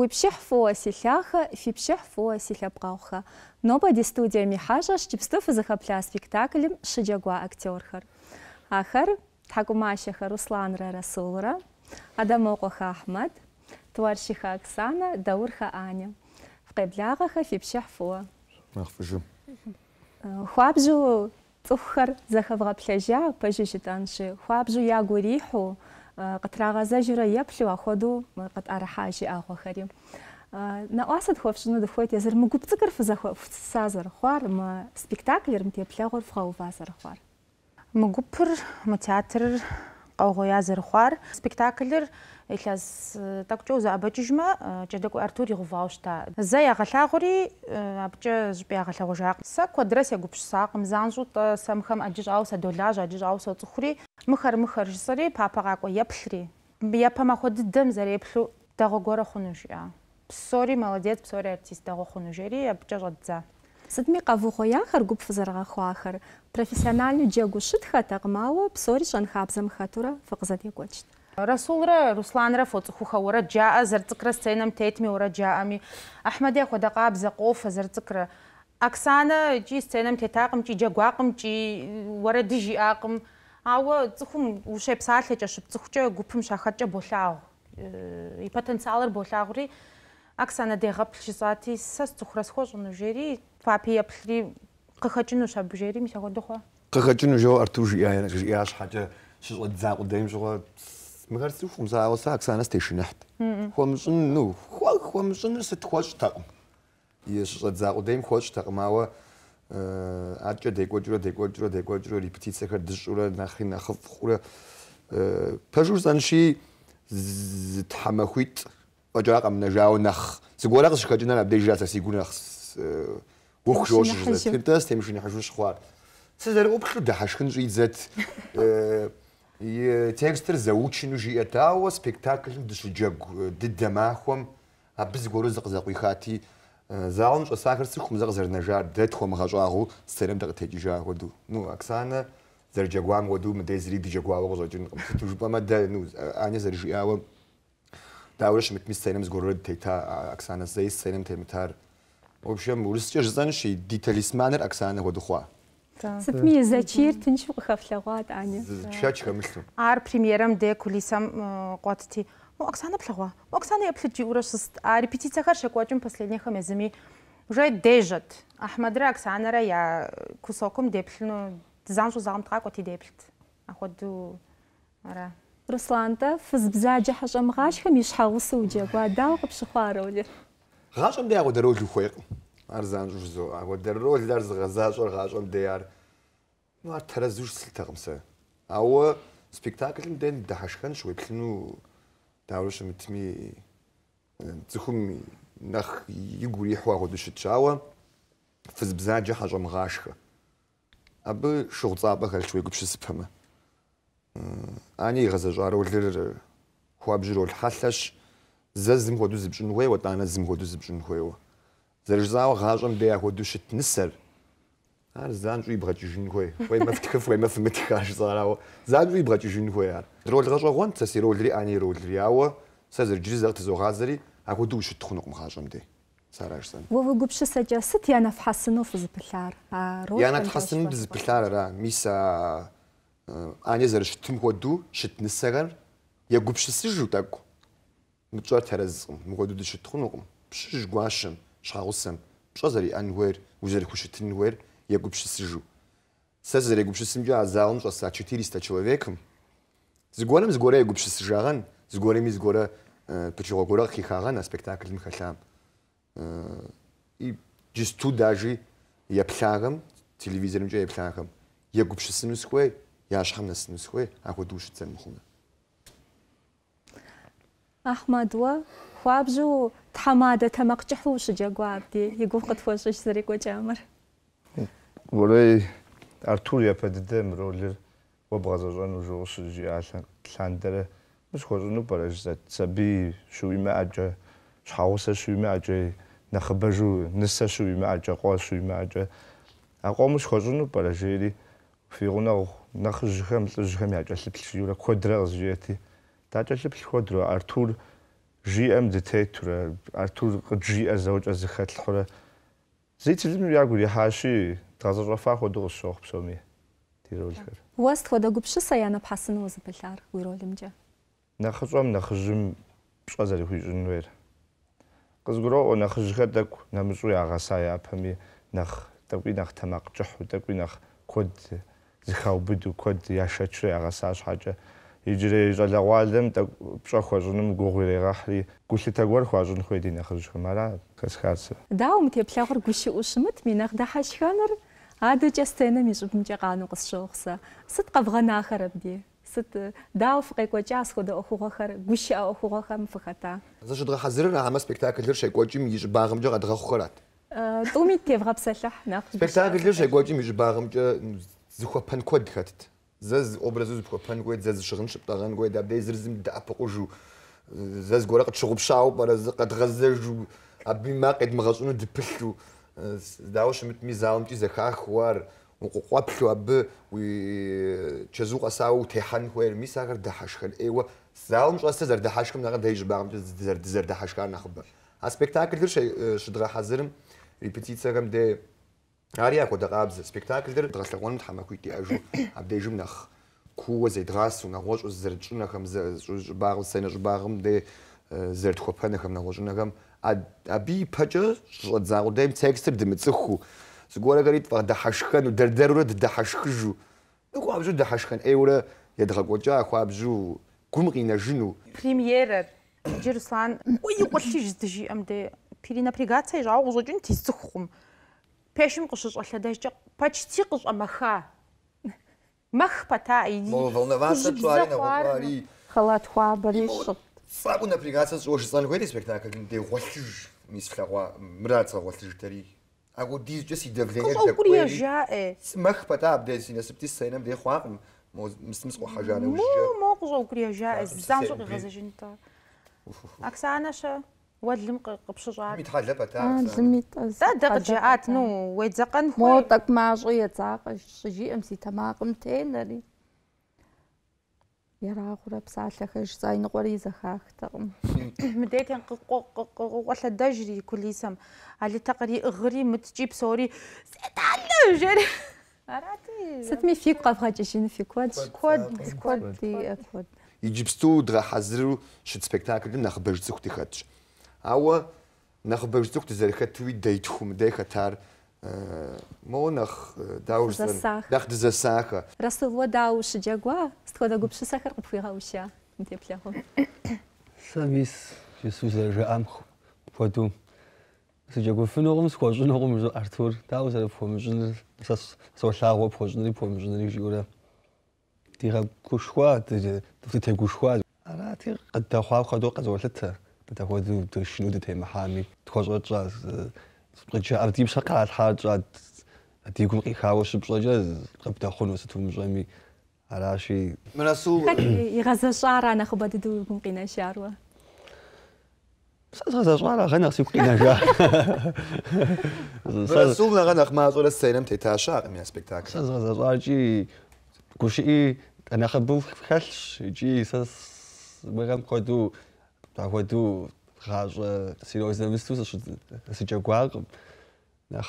وبشحفوا سلاخة في بشحفوا سلا بقاوخة نوبا دي студия михажа штипстуф захапля спектаклем шиджагуа актерхар. Ахар тхакумашаха Русланра Расулра, Адамоқоха Ахмад, Туаршиха Оксана, Даурха Аня. В кайблягаха фи бшахфуа. Ахфыжым. Э, Хуабжу цуххар захавра пляжа пажишитанши. Хуабжу ягу риху. къытрагъэзэжьырэ еплъу апхуэдэу къытӀэрыхьа жиӀэгъуэхэри. НэӀуасэд хуэфщӀыну дыхуэт езыр мы гуп цӀыкӀыр фызэхуэфса зэрыхъуар, мы спектакльыр, мы теплъэгъуэр фгъэува зэрыхъуар. Мы гупыр, мы театрыр ҟауღоиазар хәар спектакльыр илъэс За узэӏэбэкӏыжмэ кӏэдэкӏуэ ӏэртур игъэувауэ щыта. Зэ ягъэлъагъури абыкӏэ жыпӏи ягъэлъагъуэжакъым. Сэ куэдрэ сегупсысакъым, занщӏэу сэ мыхэм ӏэджы щӏауэ сэдолажь, ӏэджы щӏауэ соцӏыхури мыхэр мыхэр жысӏэри папэ Псори молодец, псори артист дэгъуэ хъуну жери Сыдми къавугъуяхэр гуп фызэрыгъэхуахэр. Профессиональный джегу шытхэта гъмауэ псори шэнхабзэм хэтурэ фыкъызэдекӏуэчт. расулра русланра фоцухуха ура джаа зэрцыкра сценам тетми ура джаами ахмадия хода къабзэ къофэ зэрцыкра оксана джи сценам тетакъым джи джагуакъым джи ура джи акъым ауэ цыхум ушэ псалъэкӏэ шып цыхукӏэ гупым шахатчэ болъагъу э, и потенциалыр болъагъури оксана дегъэплъ щысати сэ цыхурэ схуэщӏыну жери فابيبلي قخجنو شابجيري مش هقول دخوا قخجنو جو ارتوج يا يا حاجه شو تزاق قدام شو ما غير تشوفهم زاع وساك سانا ستيشنحت هو مشن نو هو هو مشن ست خوش تاق يش تزاق قدام خوش تاق ماوا اجا ديك وجرو ديك وجرو ديك وجرو ريبتيتسا كر دشورا ناخي ناخف خورا باجور زانشي تحما خويت وجا قام نجاو نخ سيقول لك شكاجنا نبدا جاسا سيقول لك وخشوش جزت كرتاس تمشون يحشوش خوار سيزار أبخلو دحشكن جيزت تيكستر زوجين جي أتاو سبيكتاكل دش الجب ددماخهم أبز غورز قزاقوي خاتي زاون شو ساكر سخم زغزر نجار دت خو مغاجاغو سلام دغ تيجا ودو نو أكسانا زر جاغوام ودو مدي زري دي جاغواو غزوجين تجربة مدى نو أنا زر جي أوام داورش متمس سلام زغورد تيتا أكسانا زي سلام تيمتار В общем, زن شي دي تalismaner أكسانة ودخوا ستمية زاتير تنشو خفلغوات أنا شاش خمسة عار بريميرم ده كوليسام قوتتي مو أكسانة بلغوا مو أكسانة يبلجي ورش А репетиция خرش قواتم بسلينيها مزمي уже дежат. Ахмадра Оксанара я э, кусоком депльну, занжу зам так вот А ходу ара. Русланта, фзбзаджа хажамгашхам ишхагусу джагва дау غاشم دیار ديار ودرو خویق ارزان زو در روز ودرو لارز و غاشم دیار ما ترزوش سلت هم سه او سبيكتاكل مدين دحشخن شوي بلنو داروش متمي تخم نخ يقولي حوا خودش تشاوا فز بزاجة حاجة مغاشخة أب شغل صعبة خل گپش سپمه آنی أني غزاجار ولر خواب جلو حسش ზაზიმ ხო დუზიბჟუნ ხო ვა ტანაზიმ ხო დუზიბჟუნ ხო ზერჟაო ღაჟომ დე ახო დუშეთ ნისერ არ ზანჯი ბრაჭი ჟინ ხო ხო მე ფქ ხო მე მე ხაჟ ზარაო ზანჯი ბრაჭი ჟინ ხო არ როლ ღაჟო ღონ წესი როლ დრი ანი როლ დრი აო საზერ ჯრი ზაღთ ზო ღაზრი ახო დუშეთ ხუნო ხო ღაჟომ დე ზარაჟსან ვო ვო გუბშე საჯა სით იანა ფასინო ფუზპლარ ა როლ იანა ფასინო ფუზპლარ რა მისა ანი ზერშ თიმ ხო დუ შეთ ნისერ ია გუბშე სიჟუ დაკო მწვარ თერაზიყმ მოგოდუდი შეთხუნუყმ შიშ გვაშემ შაუსემ პშოზერი ანუერ უზერი ხუშეთინუერ იეგუფშისიჟუ სეზერი გუფშისიმ ჯა ზაუნ წასა 400 ჩოვეკ ზგორემ ზგორე იეგუფშისიჟაღან ზგორემ ზგორა პიჩო გორა ხიხაღან სპექტაკლიმ ხალამ ი ჯის თუ დაჟი იაფლაღამ ტელევიზორიმ ჯა იაფლაღამ იეგუფშისიმ სხვე იაშხამ ნასიმ სხვე აგო დუშიცემ ხუნა ахмадва хвабзу тамада тамақчихуши жагуабди игуқтфошиш сарикочамар волей артур япаддем ролер вобгазажан ужурс жиалан ландере мисхозну парасат саби шуима аджа чауса шуима аджа нахбажу нисса шуима аджа қо шуима аджа ақомш хозну парасери фигуна нахжхам лжхам яджа лтлшиура квадрагс жиати დაჭაჭებს ხო დრო ართურ ჟიემ დეთეთრა ართურ ჯი აზოჭაზე ხეთხრა ზიცილიმ რაგული ჰაში დაზოჭა ხო დრო შოხფსომი დიროლხერ უას თქვა დაგუფშა საიანა ფასინო ზბილარ უროლიმჯა ნახოცვამ ნახჟიმ ფშაზარი ხიჟუნ ვერ ყზგრო ო ნახჟხეთ და ნამზუი აღასაი აფმი ნახ და ვინახ თამაყჯო და ვინახ ქოდ ზხაუბიდუ ქოდ იაშაჩრე აღასაშ ხაჭა يجري جل والدم تا بشا خواجنم غوغيري غاحلي كلشي تاغوار خواجن خويدين خرج مالا كاسكاس داوم تيبلاغر كوشي وشمت من غدا حاشكانر هذا جاستينا ميش بنتي قانو قصشوخسا صدق بغنا اخر بدي ست داو فقي كوتشاس خدا اخوغخر غوشي او اخوغخر مفختا زاش دغ حزرنا عام سبيكتاكل لير شي كوتشي ميش باغم جو غدغ خرات تومي تيفغا بسلح ناخ سبيكتاكل لير شي كوتشي ميش باغم زخوا بان كود خاتت ზეს ობრაზუს ფოფან გვე ზეს შღიმ შპტაგან გვე და დეზრიზიმ და აფოჟუ ზეს გორა ყ შღუბშაო პარა ზე ყადღაზე ჟუ აბი მაყედ მღაზუნო დფლუ დაოშ მით მი ზალმტი ზე ხახوار უყო ყაფლუ აბი ვი ჩეზუ ყასაო თეჰან ხერ მის აღარ დაჰაშხელ ეუა ზალმშვას ზე ზარ დაჰაშხემ ნაღა დეჟ ბაღმ ზე ზარ დაჰაშკარ ნახობა ა სპექტაკლი შე შდრა ჰაზერ რეპეტიცია გამ დე არის აქ და ყაბზე სპექტაკლი და დღეს აღვნიშნე თამაკვიტი აჟო აბდეჟუმ ნახ ქუზე დღეს უნდა ღოჭო ზერჭუნა ხამ ზე ბაღლ სენაჟ ბაღმ დე ზერთქოფანე ხამ ნაღოჭო ნაგამ ა აბი ფაჭო ზაღდემ ტექსტი დიმ წხუ ზგორა გარი და ჰაშხან დერდერურად და ჰაშხჟუ ნუ ყაბჟუ და ჰაშხან ეურა ია დღა ყოჭა ხაბჟუ გუმყინა ჟნუ პრემიერა ჯერსან უი ყოლში ჟდჟი ამდე პირი ნაპრიგაცია ჟაუ ზოჯუნ ტიცხხუმ пешим къыщыщӏэлъэдэжкӏэ почти къыщӏэмэха. Мэх пэта иди. Мо волноваться твари на гуари. Халат хуабари щыт. Сагу напрягаться зуж зан хуэри спектакль дэ гъуэлъыж мис лъэгъуа мырадзэ гъуэлъыжтэри. Агу дизкӏэ си давление дэкӏуэри. Мэх пэта абдэ си насып тис сценэм дэ хъуакъым. Мо мис къохьэжанэ ужкӏэ. Мо мо къыщӏэукӏури жаӏэ, зам щӏыкъигъэзэжынтӏэ. Оксанэ щэ? ودلم قبشجع ميت حال لبا آه، زميت صدق جاءت نو ويتزقن موطق ما شوية تاقش جي امسي تماقم تينري يرا غرب سالك اش زين غوري زخاختر مديك ولا دجري كل سم على تقري اغري متجيب سوري سيتعلم جري عرفتي ستمي فيك قفغا جيشين في كود كود كود يجيب ستود غا حزرو شت سبيكتاكل نخبرج زخ تخدش აუა ნახო ბევრი ძუკთი ზერხა თვი დაითხუმდა ხათარ მონახ დაუშენ ნახდ ზა საქა რასულვა დაუშ ჯაგვა სწოდა გუფშა საქარ ფიღაუშა ნტეპლიაო სამის შესუზა ჟამ ფოტუ სიჯაგო ფინორომ სხოჟნორომ ართურ დაუშა ფომჟნ სას სოშაღო ფოჟნი ფომჟნი ჟიგურა тира кушхва ти ти кушхва ара ти къдда хва хва до къзолта და ხო თუ შნუდეთ ამ ჰამი თხოზოცა სპრიჩა ამ ტიპსა ხარჭა დიგუმი ხავოს პროჟე ყბდა ხონოს თუ მჟემი араში მრასულ იღაზაშარა ნახობად დიგუმყინაში არვა სასაზღვარა განახსი ყინაშა მრასულ განახმა აწურა სცენამ თეთაშა აი მე სპექტაკლი სასაზღვარჭი გუში ანახებულ ხალხი ჯი სას მაგრამ ყოდუ აღვე თუ ხაზე სიროზების თუ სიჭე გვაგ ნახ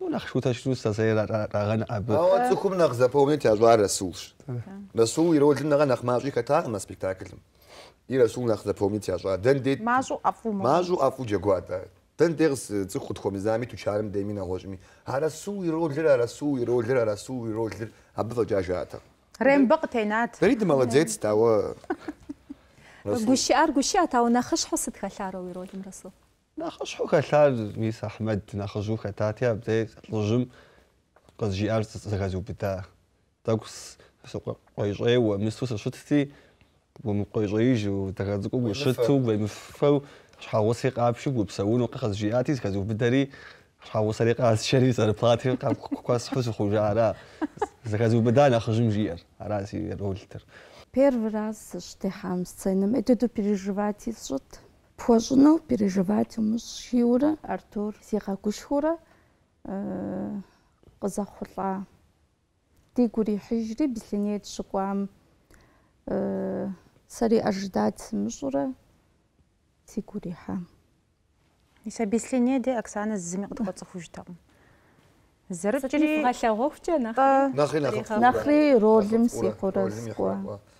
ნუ ნახ შუთაში თუ სასე რაღან აბა აუ ცუკუმ ნახ ზაპომნით ას ვარ ასულშ და სულ იროლდი ნახ ნახ მაჟი ქათაღ ნა სპექტაკლი ირა სულ ნახ ზაპომნით ას ვარ დენ დი მაჟუ აფუ მაჟუ აფუ ჯეგვატა დენ დიღს ცუხუთ ხომ ზამი თუ ჩარემ დემინა ღოჟმი არა სულ იროლდი არა სულ იროლდი არა სულ იროლდი აბა ჯაჟატა რემბა ყთენათ რიდმალა ძეც დავა گوشیار گوشیاتەوە نەخش حوست خەلارەوەی ڕۆژم ڕسو ناخش و خەلار میسا حمەد ناخش و خەتاتیا بدەیت ڕژم قەزژیار زەغاز و بتا تاکوس قۆیژێ و میسوسە شتتی بۆ قۆیژەیژ و میسوس شدتی و شت و کو بەمفە و حاوەسی قاپشی بوو بسەون و قەزژیاتی کەز و بدەری حاوەسەری قاس شەری سەرپاتی قاپ کوس حوس خوژارە زەغاز و بدانه خشم جیر هەراسی رولتر Первый раз штехам сценам. Это до переживать жут. Позже переживать у Мушиура, Артур сиха кушхура. Э, Казахурла. Ты гури хижри, бисленет шукуам. Э, сари ожидать мужура. Ты гури Оксана нахри, э,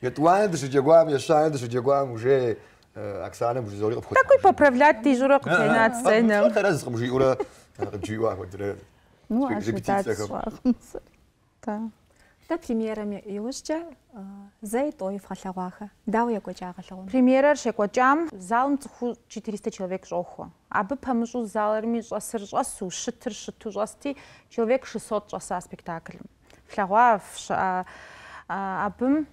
Говорит, уже Оксана уже заурила. Такой поправлять ты Ну, а Да. Та премьерами юшча зай той фалаваха. Да, я кочам 400 человек Абы жасу, человек 600 жаса спектакль. а абым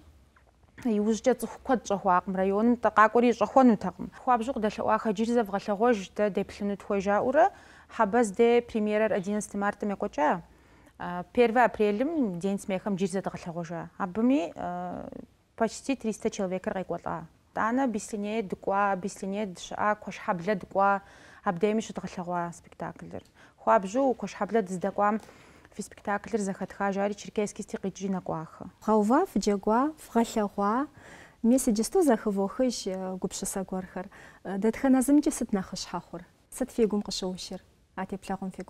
юужжэ зөхөхөд зөхөаг мра юунд гаагури зөхөнү тагм хуабжуг дэл уаха жирзав галагож дэ деплэнүт хуэжа ура хабаз дэ премьерэр 11 марта мекоча 1 апрелем день смехом жирзад галагожа абми почти 300 человек гайгула тана бислине дква бислине а кош хабле дква абдэмиш галагуа спектакльдер хуабжу кош хабле дздаква фи спектакльыр зэхэтхащ, ари черкесскисти къикӏри нэкӏуахэ. Гъэува, фыджэгуа, фгъэлъэгъуа, мес иджысту зэхывохыжь гупшысэ гуэрхэр. Дэтхэнэзымкӏи сыт нэхъыщ хьэхъур? Сыт фи гум къыщыущыр? А теплъэгъум фи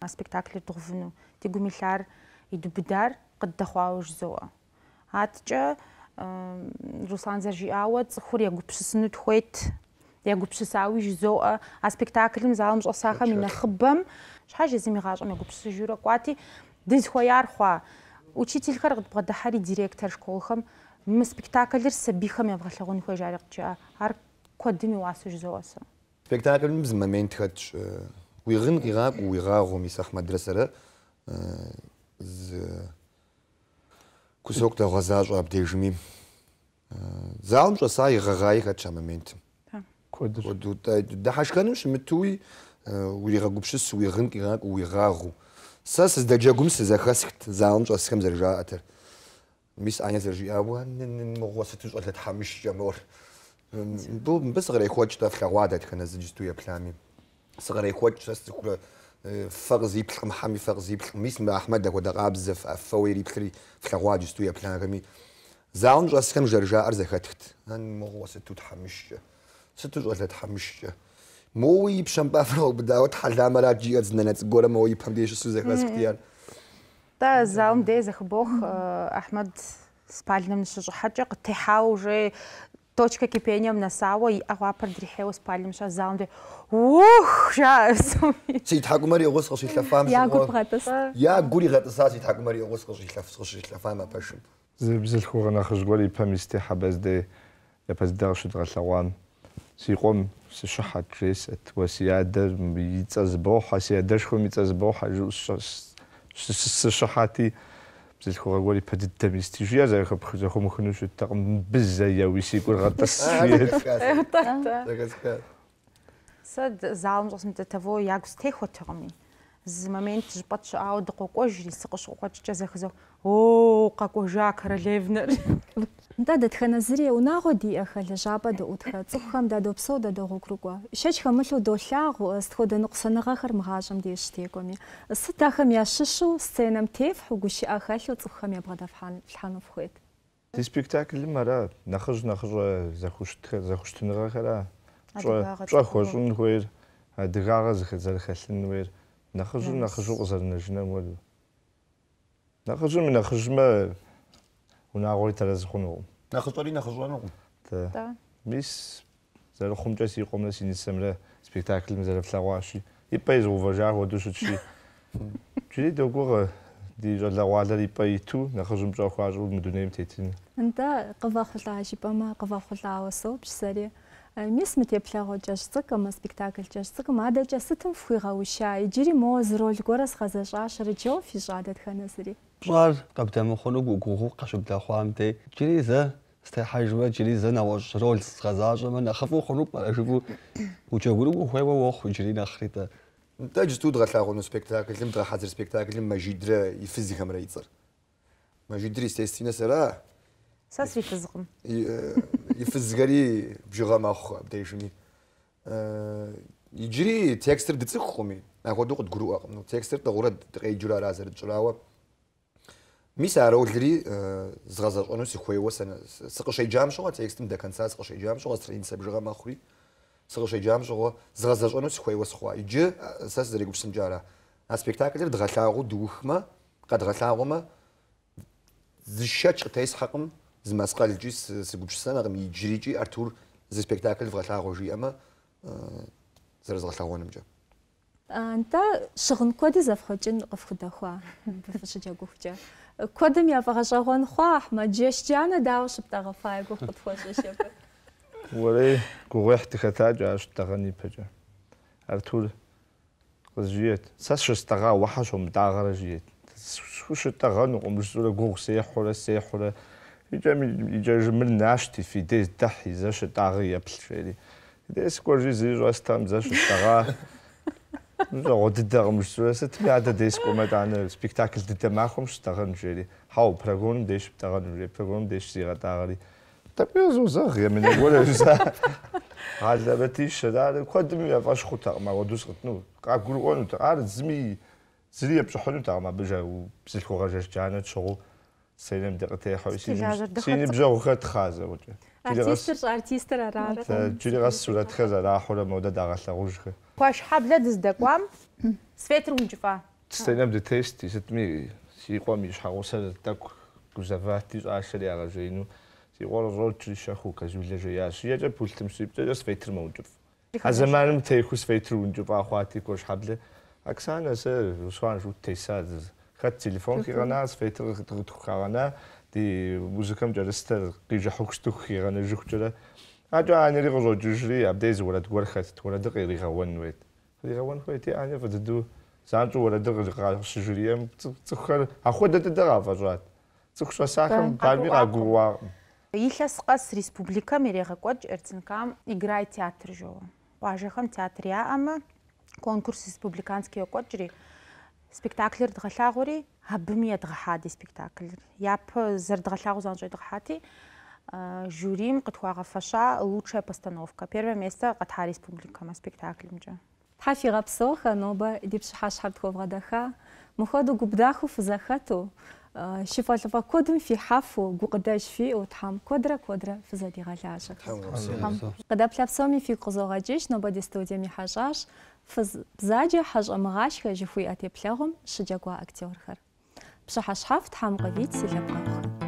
А спектакльыр дгъувыну, ди гум илъар идубыдар къыддэхъуауэ жызоӏэ. АткӀэ Руслан зэжиӏауэ цӏыхур егупшысыну тхуейт, егупшысауи жызоӏэ. А спектаклым залым щӏэсахэм и нэхъыбэм щхьэж езым игъащӏэм егупсыжурэ кӏуати дызыхуеяр хъуа учительхэр къыдбгъэдыхьэри директор школхэм мы спектакльыр сабийхэм ебгъэлъэгъун хуежь ари къыджаӏэ ар куэдым и уасэжь зоӏуэсэ спектакльым зы момент хэтщ э, уи гъын къигъакӏуэ уи гъагъуэм исэхъ мадрасэрэ э, зы э, кусок дэгъуэзащӏэ абдежми залым щӏэса игъэгъаи хэтщ а моментым куэду дыхьэшхэным щымытууи ولي غا قبشس وي غنك وي غاغو ساس دا جا قمس زا خاسكت زا عمش واسكم زا رجاءتر ميس آنيا زا رجي آبوا نن مغوا ستوش قلت حامش جامور بو بس غري خوات جتا فلا غوادا تخنا زا جستو يبلامي صغر يخوات جتا ستكولا فغزي بلخم حامي فغزي بلخم ميس أحمد دا قد غابز فاويري بخري فلا غوا جستو يبلان غمي زا عمش واسكم زا رجاء أرزا خاتكت نن مغوا ستوش قلت حامش جامور موي بشمبافرو بداوت حلامة لا جي ازنانات قولا موي بحمديش السوزيك راسك ديال تا زاوم دي زخبوخ احمد спальным на шажахача тиха уже точка кипения на саво и агапар дрихео спальным ша заунде ух ша ситхакумари огос гоши лафам я гур гатас я гури гатас ситхакумари огос гоши лаф гоши лафам апашим زي بزل خوغ انا خرج قولي باميستي حباز دي يا باز داغ شو تغلى وان სიყვამ შაჰა ქრესა თვასიადა იწაზბო ხასიადა შხომიწაზბო ხაჟუს შაჰათი ეს ხო რაღაცა პედიტემისტიჟია ზეხა ხო ხო მოხნუშე და ბზაია ვისი ყურღატა სიეთ სად ზალმძოს მეთა ვო იაგს თე ხოთღმი ზმომენტ ჟპაჩ აუდ ყოყო ჟრის ყოშ ყოჭჭა ზეხა ო ყაკო ჟაკრ ლევნერ Да дэтхэнэзыри унагъуэ диӏэхэ лэжьапӏэ доӏутхэ, цӏыхухэм дадопсэу дэдэгъуэгурыкӏуэ. Щэ тхэмылъу долъагъу, э, сытхуэдэ ныкъусэныгъэхэр мыгъащӏэм деж текӏуэми. Э, сыт ахэм ящыщу сценэм тефхь, гущыӏэ хэлъу цӏыхухэм ябгъэдэфхьэну фхует. Ди спектакльым ара нэхъыжь нэхъыщӏэ зэхущтыныгъэхэра пщӏэ хуэщӏын хуейр, адыгагъэ зэрыхэлъын хуейр, нэхъыжьым нэхъыжьу къызэрынэжынэм хуэдэу. Нэхъыжьым ми нэхъыжьмэ უნაღორი დაზხუნო ნახოწორინა ხოჟვანო და მის ზერხუმჭეს იყომნეს ინისემრე სპექტაკლი მზერფლაღვაში იპეიზ უვაჟარ ვოდუშუჩი ჯიდი დოგორა دي جل والا دي تو نخرج مجا خارج المدنيم تيتين انت قفا خلا شي بما قفا خلا وصل بشسري ميس متي بلاغو جاشتك ما سبيكتاكل جاشتك ما دا جاستم فخي غاوشا موز رول غورس خزاش عشر في جادت برار قبل ما خونو خنوق وقوقو قشبدا خوامتي جريزة استي حاجة جريزة نواج رولز غزاجة من أخفو خنوق ما أشوفو وجاورو وخويا وخو جرينا خريطة تا جستو دغا تلاغون سبيكتاكل لم دغا حاضر مجید سبيكتاكل ما جيدرا يفزي خمرا يتصر ما استی استيستينا سرا ساس يفزقم يفزقري بجغا ما خو بدا يشمي يجري تيكستر دتسخ خومي ناخدو قد قرو اقم تيكستر تغرد تغيجرا رازر تجراوه ميسار ودري زغز انو سي خويا وسن سق شي جام شو تيكست مدا كان ساس شي جام شو سترين سب جام اخري سق شي جام شو زغز انو سي خويا وس خويا جي ساس دري قبس نجارا اسبيكتاكل دغ تاغو دوخما قد غتاغوما زشاتش تايس حقم زما سقال جي سقبش سنا غم يجري جي ارتور زي سبيكتاكل دغ جي اما زرز غتاغونم جي انت شغن كودي زفخجن قفخدا خوا بفشجا قفجا کدم یا فغشاغون خواه ما جیش جانه داوش بتاقا فای گو خود خوشش یکن ولی گوهت تختا جا اش بتاقا نی پجا ارتور قز جیت وحش هم داغر جیت شو شتاقا نو قمش زوره گوغ سیحوره سیحوره يجا جمر ناشتي في ديز دحي زاش تاغي يبل شيري ديز كورجي زيجو استام زاش تاغا ну отдыхамыш сурасы тгада дискомет ан спектакль дите махомш таганжери хау прагон деш таганжери прагон деш сига тагари тапезу захе мен горезу хазабети шадар кодми фаш хута маго дускат ну кагурконут ар зми зриеп шхунут ама бежа психологаж чанат шоу селем дегате хависи сини бжо хатхазе боче артистер артистер ара чулигас сурат хаза рахура мода дагалла гужхе كواش حاب لا دز دكوام سفيتر ونجفا تستنى بدا تيستي ستمي سي قوام يشحا وصل تاك كوزافاتي عشري على جينو سي قوام رول تشاخو كازولا جياش ياسو يجا بولتم سيبت جا سفيتر موجف هزمان تيكو سفيتر خواتي كواش حاب لا اكسانا سا وسوان جو تيساد خد تليفون كي غنا سفيتر تخا غنا دي موزيكام جارستر قيجا كي جا حوكستوك كي غنا جوكتلا აჭო ანი რიყო ჯუშრი აბდეზი ვარად გვერხეთ თორა და ყირი ღავანვეთ ყირი ღავანვეთ ანი ფოთ დუ სანჭო ვარად ღავში ჯურიემ წუხარ ახუდა და და ღავაჟად წუხშა საქმ გამიღა გუა ილას ყას რესპუბლიკა მერეღა ყვა ჭერცნკამ იგრაი თეატრჟო ვაჟეხამ თეატრია ამ კონკურს რესპუბლიკანსკი ყვა ჭრი სპექტაკლერ დღალაღური აბმიად ღაადი სპექტაკლერ იაფ ზერდღალაღო ზანჭო დღაათი жюрим къытхуагъэфэща лучшая постановка. Первое место Къатха республикама спектакльмкӏэ. Тхьафи гъэпсэуха ноба дипшъхьа шъхьап тховгъэдэха. Мыходу губдаху фызэхэту щыфӏэлӏыфӏэ кодым фихьэфу гукъыдэж фиӏэу тхьам куэдрэ куэдрэ фызэдигъэлажьэх. Къыдэплъэпсэуми фигу къызогъэкӏыж нобэ ди студием ихьэщӏащ фыз бзаджэ хьэщӏэмыгъашхэ жыхуиӏэ теплъэгъум щыджэгуа актёрхэр. Пщыхьэщхьэф тхьам къывит си лъэпкъэгъухэр.